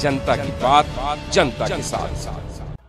जनता की बात जनता के साथ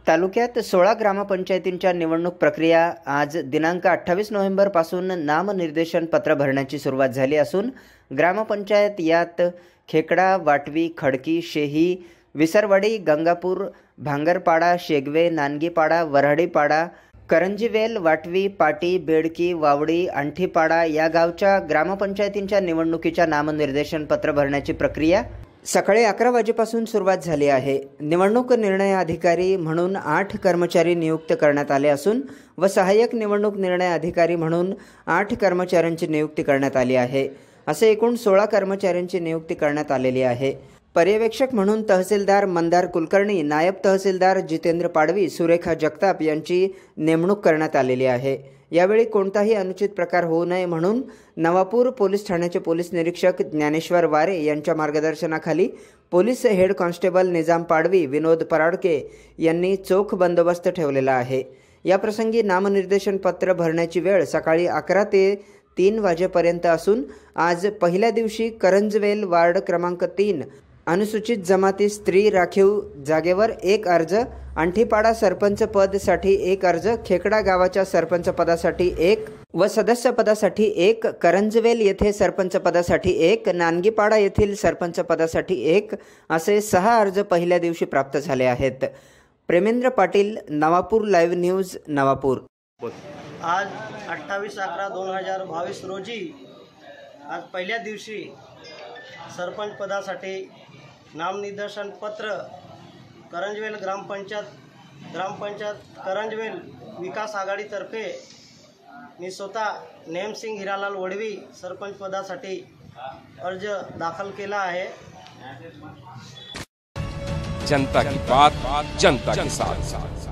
तालुक्यात सोळा ग्रामपंचायतींच्या निवडणूक प्रक्रिया आज दिनांक अठ्ठावीस नोव्हेंबरपासून नामनिर्देशन पत्र भरण्याची सुरुवात झाली असून ग्रामपंचायत यात खेकडा वाटवी खडकी शेही विसरवाडी गंगापूर भांगरपाडा शेगवे नानगीपाडा वऱ्हाडीपाडा करंजीवेल वाटवी पाटी बेडकी वावडी अंठीपाडा या गावच्या ग्रामपंचायतींच्या निवडणुकीच्या नामनिर्देशन पत्र भरण्याची प्रक्रिया सकाळी अकरा वाजेपासून सुरुवात झाली आहे निवडणूक निर्णय अधिकारी म्हणून आठ कर्मचारी नियुक्त करण्यात आले असून व सहाय्यक निवडणूक निर्णय अधिकारी म्हणून आठ कर्मचाऱ्यांची नियुक्ती करण्यात आली आहे असे एकूण सोळा कर्मचाऱ्यांची नियुक्ती करण्यात आलेली आहे पर्यवेक्षक म्हणून तहसीलदार मंदार कुलकर्णी नायब तहसीलदार जितेंद्र पाडवी सुरेखा जगताप यांची नेमणूक करण्यात आलेली आहे यावेळी कोणताही अनुचित प्रकार होऊ नये म्हणून नवापूर पोलीस ठाण्याचे पोलीस निरीक्षक ज्ञानेश्वर वारे यांच्या मार्गदर्शनाखाली police head constable Nizam Padvi Vinod Paradke यांनी चोख बंदोबस्त ठेवलेला आहे याप्रसंगी नामनिर्देशन पत्र भरण्याची वेळ सकाळी अकरा ते तीन वाजेपर्यंत असून आज पहिल्या दिवशी करंजवेल वार्ड क्रमांक तीन अनुसूचित जमाती स्त्री राखीव जागेवर एक अर्ज अंठीपाडा सरपंच पदसाठी एक अर्ज खेकडा गावाच्या सरपंच पदासाठी एक व सदस्य पदासाठी एक करंजवेल येथे सरपंच पदासाठी एक नानगीपाडा येथील सरपंच पदासाठी एक असे सहा अर्ज पहिल्या दिवशी प्राप्त झाले आहेत प्रेमेंद्र पाटील नवापूर लाईव्ह न्यूज नवापूर आज अठ्ठावीस अकरा दोन हजार बावीस रोजी आज पहिल्या दिवशी सरपंच पदासाठी नामनिर्देशन पत्र करंजवेल ग्रामपंचायत ग्रामपंचायत करंजवेल विकास आघाडीतर्फे मी स्वतः नेमसिंग हिरालाल वडवी सरपंच पदासाठी अर्ज दाखल केला आहे जनता की बात जनता के साथ